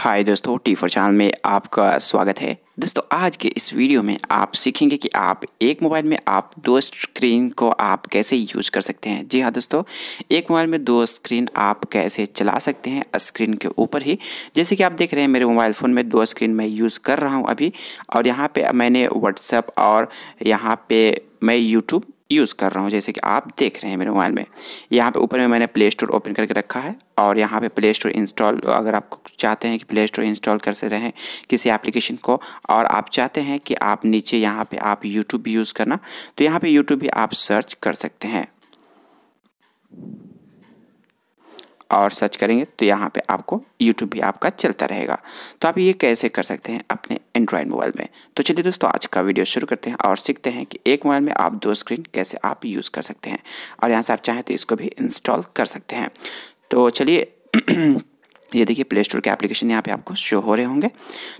हाय दोस्तों T four channel में आपका स्वागत है दोस्तों आज के इस वीडियो में आप सीखेंगे कि आप एक मोबाइल में आप दो स्क्रीन को आप कैसे यूज कर सकते हैं जी हाँ दोस्तों एक मोबाइल में दो स्क्रीन आप कैसे चला सकते हैं स्क्रीन के ऊपर ही जैसे कि आप देख रहे हैं मेरे मोबाइल फ़ोन में दो स्क्रीन मैं यूज़ कर रहा हूँ अभी और यहाँ पर मैंने व्हाट्सएप और यहाँ पर मैं यूट्यूब यूज़ कर रहा हूँ जैसे कि आप देख रहे हैं मेरे मोबाइल में यहाँ पे ऊपर में मैंने प्ले स्टोर ओपन करके रखा है और यहाँ पे प्ले स्टोर इंस्टॉल अगर आप चाहते हैं कि प्ले स्टोर इंस्टॉल कर से रहें किसी एप्लीकेशन को और आप चाहते हैं कि आप नीचे यहाँ पे आप यूट्यूब भी यूज़ करना तो यहाँ पे यूट्यूब भी आप सर्च कर सकते हैं और सर्च करेंगे तो यहाँ पे आपको यूट्यूब भी आपका चलता रहेगा तो आप ये कैसे कर सकते हैं अपने एंड्रॉयड मोबाइल में तो चलिए दोस्तों आज का वीडियो शुरू करते हैं और सीखते हैं कि एक मोबाइल में आप दो स्क्रीन कैसे आप यूज़ कर सकते हैं और यहाँ से आप चाहें तो इसको भी इंस्टॉल कर सकते हैं तो चलिए ये देखिए प्ले स्टोर के एप्लीकेशन यहाँ पे आपको शो हो रहे होंगे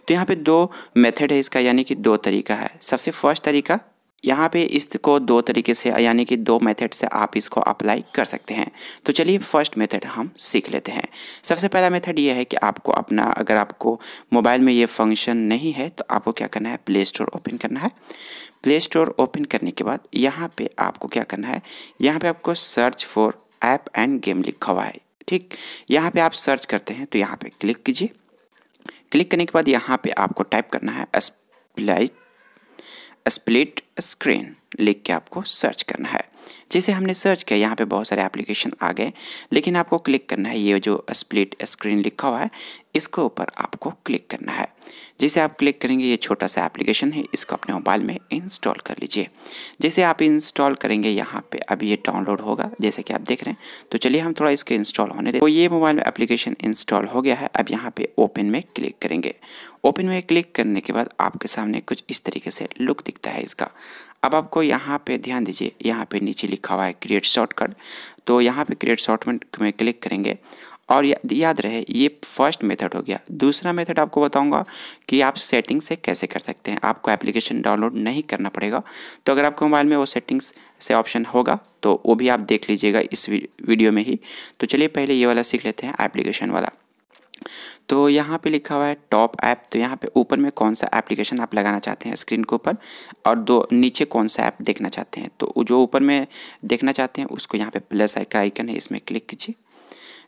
तो यहाँ पे दो मेथड है इसका यानी कि दो तरीका है सबसे फर्स्ट तरीका यहाँ पे इसको दो तरीके से यानी कि दो मेथड से आप इसको अप्लाई कर सकते हैं तो चलिए फर्स्ट मेथड हम सीख लेते हैं सबसे पहला मेथड ये है कि आपको अपना अगर आपको मोबाइल में ये फंक्शन नहीं है तो आपको क्या करना है प्ले स्टोर ओपन करना है प्ले स्टोर ओपन करने के बाद यहाँ पे आपको क्या करना है यहाँ पर आपको search for app and game लिखा हुआ है ठीक यहाँ पर आप सर्च करते हैं तो यहाँ पर क्लिक कीजिए क्लिक करने के बाद यहाँ पर आपको टाइप करना है स्प्लाइट स्प्लिट स्क्रीन लिख के आपको सर्च करना है जैसे हमने सर्च किया यहाँ पे बहुत सारे एप्लीकेशन आ गए लेकिन आपको क्लिक करना है ये जो स्प्लिट स्क्रीन लिखा हुआ है इसके ऊपर आपको क्लिक करना है जैसे आप क्लिक करेंगे ये छोटा सा एप्लीकेशन है इसको अपने मोबाइल में इंस्टॉल कर लीजिए जैसे आप इंस्टॉल करेंगे यहाँ पे अभी ये डाउनलोड होगा जैसे कि आप देख रहे हैं तो चलिए हम थोड़ा इसके इंस्टॉल होने दें तो ये मोबाइल में एप्लीकेशन इंस्टॉल हो गया है अब यहाँ पे ओपन में क्लिक करेंगे ओपन में क्लिक करने के बाद आपके सामने कुछ इस तरीके से लुक दिखता है इसका अब आपको यहाँ पे ध्यान दीजिए यहाँ पे नीचे लिखा हुआ है क्रिएट शॉर्टकट तो यहाँ पे क्रिएट शॉर्टकट में क्लिक करेंगे और या, याद रहे ये फर्स्ट मेथड हो गया दूसरा मेथड आपको बताऊंगा कि आप सेटिंग से कैसे कर सकते हैं आपको एप्लीकेशन डाउनलोड नहीं करना पड़ेगा तो अगर आपके मोबाइल में वो सेटिंग्स से ऑप्शन होगा तो वो भी आप देख लीजिएगा इस वीडियो में ही तो चलिए पहले ये वाला सीख लेते हैं एप्लीकेशन वाला तो यहाँ पे लिखा हुआ है टॉप ऐप तो यहाँ पे ऊपर में कौन सा एप्लीकेशन आप लगाना चाहते हैं स्क्रीन के ऊपर और दो नीचे कौन सा ऐप देखना चाहते हैं तो जो ऊपर में देखना चाहते हैं उसको यहाँ पे प्लस आई का आइकन है इसमें क्लिक कीजिए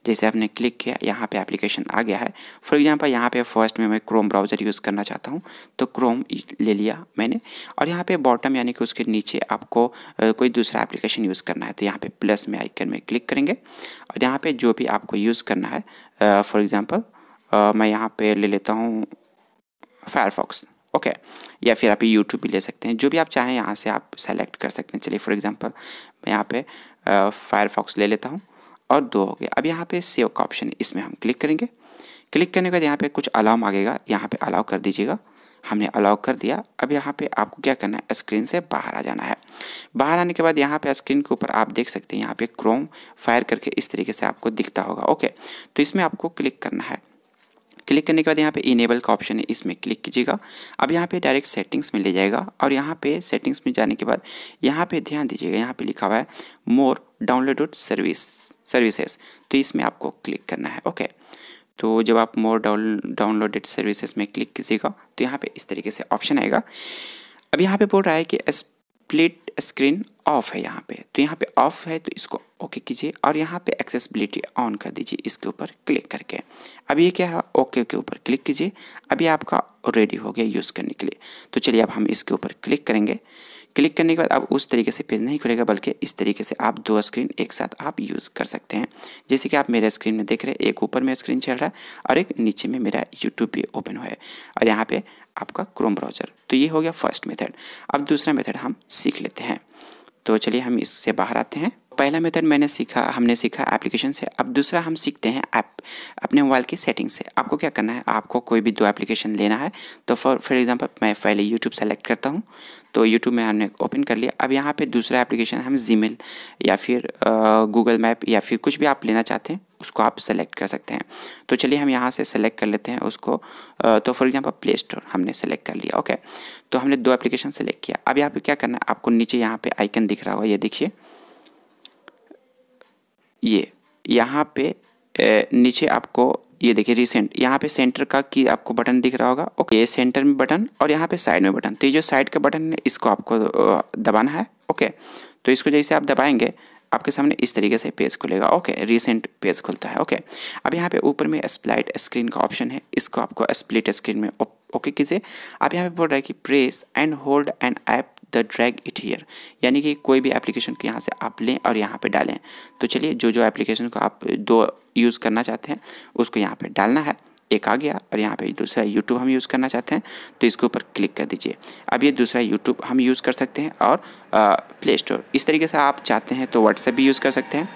जैसे आपने क्लिक किया यहाँ पे एप्लीकेशन आ गया है फॉर एग्जांपल यहाँ पे फर्स्ट में मैं क्रोम ब्राउज़र यूज़ करना चाहता हूँ तो क्रोम ले लिया मैंने और यहाँ पे बॉटम यानी कि उसके नीचे आपको कोई दूसरा एप्लीकेशन यूज़ करना है तो यहाँ पे प्लस में आइकन में क्लिक करेंगे और यहाँ पे जो भी आपको यूज़ करना है फॉर एग्ज़ाम्पल मैं यहाँ पे ले लेता हूँ फायरफॉक्स ओके या फिर आप यूट्यूब भी ले सकते हैं जो भी आप चाहें यहाँ से आप सेलेक्ट कर सकते हैं चलिए फॉर एग्जांपल मैं यहाँ पे फायरफॉक्स ले लेता हूँ और दो हो गया अब यहाँ पे सेव का ऑप्शन है इसमें हम क्लिक करेंगे क्लिक करने के बाद यहाँ पर कुछ अलाउ मांगेगा यहाँ पर अलाउ कर दीजिएगा हमने अलाउ कर दिया अब यहाँ पे आपको क्या करना है स्क्रीन से बाहर आ जाना है बाहर आने के बाद यहाँ पे स्क्रीन के ऊपर आप देख सकते हैं यहाँ पे क्रोम फायर करके इस तरीके से आपको दिखता होगा ओके तो इसमें आपको क्लिक करना है क्लिक करने के बाद यहाँ पे इनेबल का ऑप्शन है इसमें क्लिक कीजिएगा अब यहाँ पे डायरेक्ट सेटिंग्स में ले जाएगा और यहाँ पे सेटिंग्स में जाने के बाद यहाँ पे ध्यान दीजिएगा यहाँ पे लिखा हुआ है मोर डाउनलोडेड सर्विस सर्विसेज तो इसमें आपको क्लिक करना है ओके तो जब आप मोर डाउनलोडेड सर्विसेज में क्लिक कीजिएगा तो यहाँ पर इस तरीके से ऑप्शन आएगा अब यहाँ पर बोल रहा है कि स्प्लिट स्क्रीन ऑफ है यहाँ पे तो यहाँ पे ऑफ है तो इसको ओके कीजिए और यहाँ पे एक्सेसिबिलिटी ऑन कर दीजिए इसके ऊपर क्लिक करके अब ये क्या है ओके के ऊपर क्लिक कीजिए अभी आपका रेडी हो गया यूज़ करने के लिए तो चलिए अब हम इसके ऊपर क्लिक करेंगे क्लिक करने के बाद अब उस तरीके से पेज नहीं खुलेगा बल्कि इस तरीके से आप दो स्क्रीन एक साथ आप यूज़ कर सकते हैं जैसे कि आप मेरे स्क्रीन में देख रहे हैं एक ऊपर में स्क्रीन चल रहा है और एक नीचे में मेरा यूट्यूब भी ओपन हुआ है और यहाँ पे आपका क्रोम ब्राउज़र तो ये हो गया फर्स्ट मेथड अब दूसरा मेथड हम सीख लेते हैं तो चलिए हम इससे बाहर आते हैं पहला मेथड मैंने सीखा हमने सीखा एप्लीकेशन से अब दूसरा हम सीखते हैं ऐप अपने मोबाइल की सेटिंग से आपको क्या करना है आपको कोई भी दो एप्लीकेशन लेना है तो फॉर फॉर एग्जांपल मैं पहले यूट्यूब सेलेक्ट करता हूँ तो यूट्यूब में हमने ओपन कर लिया अब यहाँ पे दूसरा एप्लीकेशन हम जीमेल या फिर गूगल मैप या फिर कुछ भी आप लेना चाहते हैं उसको आप सेलेक्ट कर सकते हैं तो चलिए हम यहाँ से सेलेक्ट कर लेते हैं उसको तो फॉर एग्जांपल प्ले स्टोर हमने सेलेक्ट कर लिया ओके तो हमने दो एप्लीकेशन सेलेक्ट किया अब यहाँ पे क्या करना है आपको नीचे यहाँ पे आइकन दिख रहा होगा ये देखिए ये यहाँ पे नीचे आपको ये देखिए रिसेंट यहाँ पे सेंटर का की आपको बटन दिख रहा होगा ओके ये सेंटर में बटन और यहाँ पे साइड में बटन तो ये जो साइड का बटन है इसको आपको दबाना है ओके तो इसको जैसे आप दबाएंगे आपके सामने इस तरीके से पेज खुलेगा ओके रिसेंट पेज खुलता है ओके अब यहाँ पे ऊपर में स्प्लाइट स्क्रीन का ऑप्शन है इसको आपको स्प्लिट स्क्रीन में ओके कीजिए आप यहाँ पे बोल रहा है कि press and hold and app the drag it here यानी कि कोई भी एप्लीकेशन को यहाँ से आप लें और यहाँ पे डालें तो चलिए जो जो एप्लीकेशन को आप दो यूज़ करना चाहते हैं उसको यहाँ पे डालना है एक आ गया और यहाँ पे दूसरा यूट्यूब हम यूज़ करना चाहते हैं तो इसके ऊपर क्लिक कर दीजिए अब ये दूसरा यूट्यूब हम यूज़ कर सकते हैं और प्ले स्टोर इस तरीके से आप चाहते हैं तो व्हाट्सएप भी यूज़ कर सकते हैं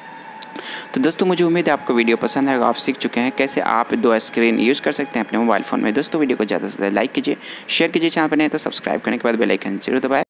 तो दोस्तों मुझे उम्मीद है आपको वीडियो पसंद है आप सीख चुके हैं कैसे आप दो स्क्रीन यूज़ कर सकते हैं अपने मोबाइल फ़ोन में दोस्तों वीडियो को ज़्यादा से ज़्यादा लाइक कीजिए शेयर कीजिए चैनल पर नहीं तो सब्सक्राइब करने के बाद बेलाइकन जरूर दबाए